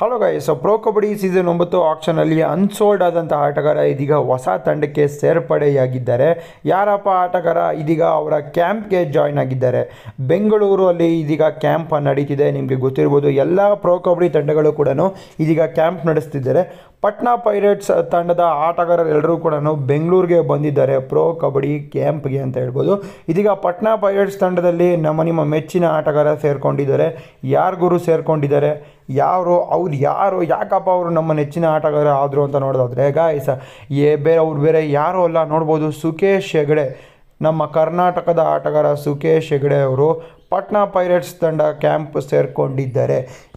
hello so Pro Kabaddi season ಒಂಬತ್ತು ಆಕ್ಷನಲ್ಲಿ unsold ಆದಂಥ ಆಟಗಾರ ಇದೀಗ ಹೊಸ ತಂಡಕ್ಕೆ ಸೇರ್ಪಡೆಯಾಗಿದ್ದಾರೆ ಯಾರಪ್ಪ ಆಟಗಾರ ಇದೀಗ ಅವರ ಕ್ಯಾಂಪ್ಗೆ ಜಾಯ್ನ್ ಆಗಿದ್ದಾರೆ ಬೆಂಗಳೂರು ಅಲ್ಲಿ ಇದೀಗ ಕ್ಯಾಂಪ್ ನಡೀತಿದೆ ನಿಮಗೆ ಗೊತ್ತಿರ್ಬೋದು ಎಲ್ಲ ಪ್ರೋ ಕಬಡ್ಡಿ ತಂಡಗಳು ಕೂಡ ಇದೀಗ ಕ್ಯಾಂಪ್ ನಡೆಸ್ತಿದ್ದಾರೆ ಪಟ್ನಾ ಪೈರೇಟ್ಸ್ ತಂಡದ ಆಟಗಾರರೆಲ್ಲರೂ ಕೂಡ ಬೆಂಗಳೂರಿಗೆ ಬಂದಿದ್ದಾರೆ ಪ್ರೋ ಕಬಡ್ಡಿ ಕ್ಯಾಂಪ್ಗೆ ಅಂತ ಹೇಳ್ಬೋದು ಇದೀಗ ಪಟ್ನಾ ಪೈರೇಟ್ಸ್ ತಂಡದಲ್ಲಿ ನಮ್ಮ ನಿಮ್ಮ ಮೆಚ್ಚಿನ ಆಟಗಾರ ಸೇರಿಕೊಂಡಿದ್ದಾರೆ ಯಾರಿಗೂ ಸೇರಿಕೊಂಡಿದ್ದಾರೆ ಯಾರು ಅವ್ರು ಯಾರು ಯಾಕಪ್ಪ ಅವರು ನಮ್ಮ ನೆಚ್ಚಿನ ಆಟಗಾರ ಆದರು ಅಂತ ನೋಡಿದ್ರೆ ಗಾಯ್ಸ ಏ ಬೇರೆ ಅವ್ರು ಬೇರೆ ಯಾರು ಅಲ್ಲ ನೋಡ್ಬೋದು ಸುಖೇಶ್ ಹೆಗಡೆ ನಮ್ಮ ಕರ್ನಾಟಕದ ಆಟಗಾರ ಸುಖೇಶ್ ಹೆಗಡೆ ಅವರು ಪಟ್ನಾ ಪೈರೇಟ್ಸ್ ತಂಡ ಕ್ಯಾಂಪ್ ಸೇರಿಕೊಂಡಿದ್ದಾರೆ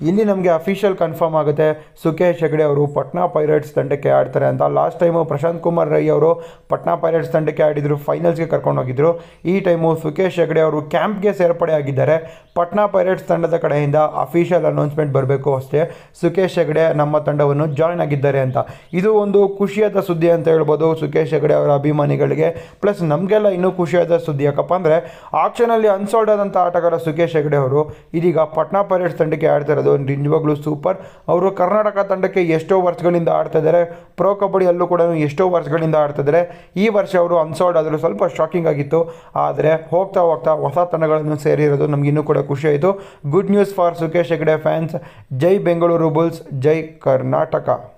ಇಲ್ಲಿ ನಮಗೆ ಅಫಿಷಿಯಲ್ ಕನ್ಫರ್ಮ್ ಆಗುತ್ತೆ ಸುಖೇಶ್ ಹೆಗಡೆ ಅವರು ಪಟ್ನಾ ಪೈರೇಟ್ಸ್ ತಂಡಕ್ಕೆ ಆಡ್ತಾರೆ ಅಂತ ಲಾಸ್ಟ್ ಟೈಮು ಪ್ರಶಾಂತ್ ಕುಮಾರ್ ರೈ ಅವರು ಪಟ್ನಾ ಪೈರೇಟ್ಸ್ ತಂಡಕ್ಕೆ ಆಡಿದರು ಫೈನಲ್ಸ್ಗೆ ಕರ್ಕೊಂಡು ಹೋಗಿದ್ದರು ಈ ಟೈಮು ಸುಖೇಶ್ ಹೆಗಡೆ ಅವರು ಕ್ಯಾಂಪ್ಗೆ ಸೇರ್ಪಡೆ ಆಗಿದ್ದಾರೆ ಪಟ್ನಾ ಪೈರೇಟ್ಸ್ ತಂಡದ ಕಡೆಯಿಂದ ಅಫಿಷಿಯಲ್ ಅನೌನ್ಸ್ಮೆಂಟ್ ಬರಬೇಕು ಅಷ್ಟೇ ಸುಖೇಶ್ ಹೆಗಡೆ ನಮ್ಮ ತಂಡವನ್ನು ಜಾಯ್ನ್ ಆಗಿದ್ದಾರೆ ಅಂತ ಇದು ಒಂದು ಖುಷಿಯಾದ ಸುದ್ದಿ ಅಂತ ಹೇಳ್ಬೋದು ಸುಖೇಶ್ ಹೆಗಡೆ ಅವರ ಅಭಿಮಾನಿಗಳಿಗೆ ಪ್ಲಸ್ ನಮಗೆಲ್ಲ ಇನ್ನೂ ಖುಷಿಯಾದ ಸುದ್ದಿ ಯಾಕಪ್ಪ ಅಂದರೆ ಆಕ್ಷನಲ್ಲಿ ಅನ್ಸೋಲ್ಡ್ ಆದಂಥ ಆಟ ಆಟಗಾರ ಸುಖೇಶ್ ಹೆಗಡೆ ಅವರು ಇದೀಗ ಪಟ್ನಾ ಪೈರೇಟ್ಸ್ ತಂಡಕ್ಕೆ ಆಡ್ತಾ ಇರೋದು ನಿಜವಾಗ್ಲೂ ಸೂಪರ್ ಅವರು ಕರ್ನಾಟಕ ತಂಡಕ್ಕೆ ಎಷ್ಟೋ ವರ್ಷಗಳಿಂದ ಆಡ್ತಾ ಇದ್ದಾರೆ ಪ್ರೊ ಕಬಡ್ಡಿಯಲ್ಲೂ ಕೂಡ ಎಷ್ಟೋ ವರ್ಷಗಳಿಂದ ಆಡ್ತಾ ಈ ವರ್ಷ ಅವರು ಅನ್ಸೋಲ್ಡ್ ಆದರೂ ಸ್ವಲ್ಪ ಶಾಕಿಂಗ್ ಆಗಿತ್ತು ಆದರೆ ಹೋಗ್ತಾ ಹೋಗ್ತಾ ಹೊಸ ತಂಡಗಳನ್ನು ಸೇರಿರೋದು ನಮಗಿನ್ನೂ ಕೂಡ ಖುಷಿ good news for Sukhesh Hegde fans ಜೈ ಬೆಂಗಳೂರು ಬುಲ್ಸ್ ಜೈ ಕರ್ನಾಟಕ